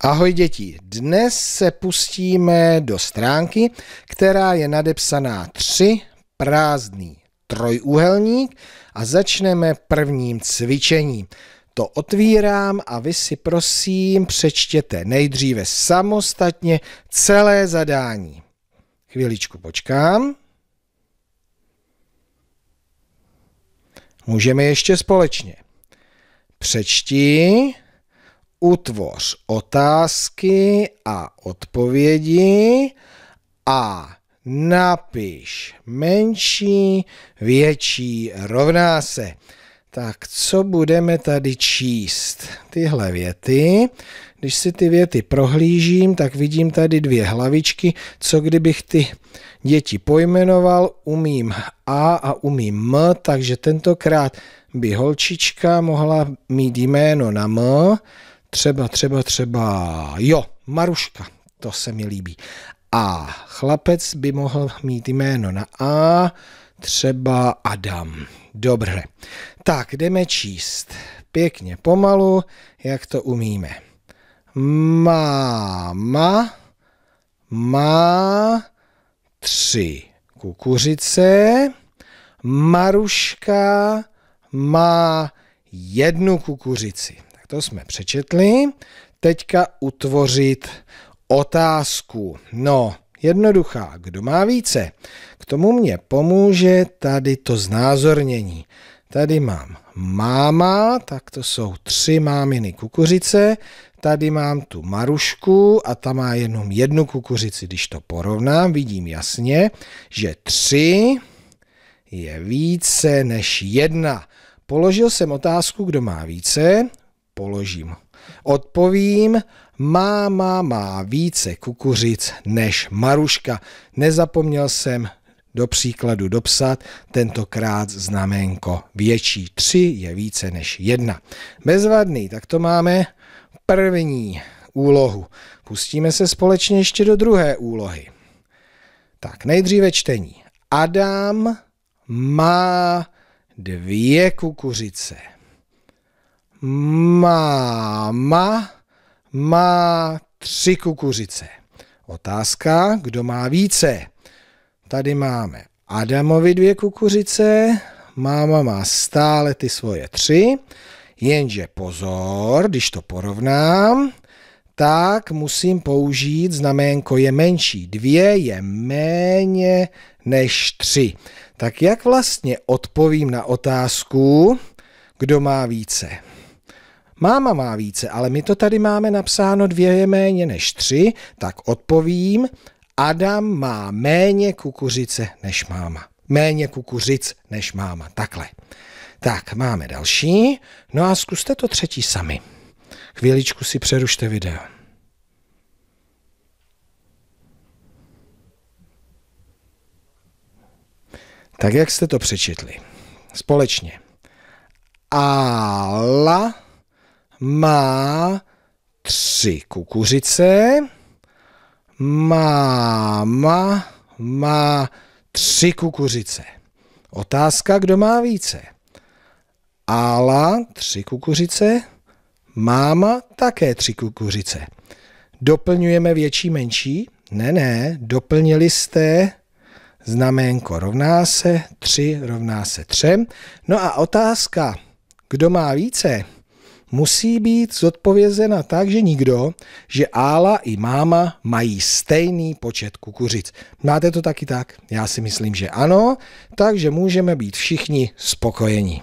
Ahoj děti, dnes se pustíme do stránky, která je nadepsaná 3 prázdný trojúhelník a začneme prvním cvičením. To otvírám a vy si prosím přečtěte nejdříve samostatně celé zadání. Chvíličku počkám. Můžeme ještě společně. Přečti utvoř otázky a odpovědi a napiš menší, větší, rovná se. Tak co budeme tady číst? Tyhle věty. Když si ty věty prohlížím, tak vidím tady dvě hlavičky. Co kdybych ty děti pojmenoval, umím A a umím M, takže tentokrát by holčička mohla mít jméno na M, Třeba, třeba, třeba, jo, Maruška, to se mi líbí. A chlapec by mohl mít jméno na A, třeba Adam. Dobře, tak jdeme číst. Pěkně pomalu, jak to umíme. Máma má tři kukuřice, Maruška má jednu kukuřici. To jsme přečetli. Teďka utvořit otázku. No, jednoduchá. Kdo má více? K tomu mě pomůže tady to znázornění. Tady mám máma, tak to jsou tři máminy kukuřice. Tady mám tu Marušku a ta má jenom jednu kukuřici. Když to porovnám, vidím jasně, že tři je více než jedna. Položil jsem otázku, kdo má více položím. Odpovím, máma má více kukuřic než Maruška. Nezapomněl jsem do příkladu dopsat, tentokrát znamenko větší. Tři je více než jedna. Bezvadný, tak to máme první úlohu. Pustíme se společně ještě do druhé úlohy. Tak, nejdříve čtení. Adam má dvě kukuřice. Máma má tři kukuřice. Otázka, kdo má více? Tady máme Adamovi dvě kukuřice, máma má stále ty svoje tři, jenže pozor, když to porovnám, tak musím použít znaménko je menší. Dvě je méně než tři. Tak jak vlastně odpovím na otázku, kdo má více? Máma má více, ale my to tady máme napsáno dvě je méně než tři, tak odpovím, Adam má méně kukuřice než máma. Méně kukuřic než máma. Takhle. Tak, máme další. No a zkuste to třetí sami. Chvíličku si přerušte video. Tak jak jste to přečetli? Společně. Ala má tři kukuřice. Máma má tři kukuřice. Otázka, kdo má více. Ála tři kukuřice, máma také tři kukuřice. Doplňujeme větší, menší? Ne, ne, doplnili jste znaménko rovná se tři rovná se třem. No a otázka, kdo má více? musí být zodpovězena tak, že nikdo, že Ála i máma mají stejný počet kukuřic. Máte to taky tak? Já si myslím, že ano, takže můžeme být všichni spokojeni.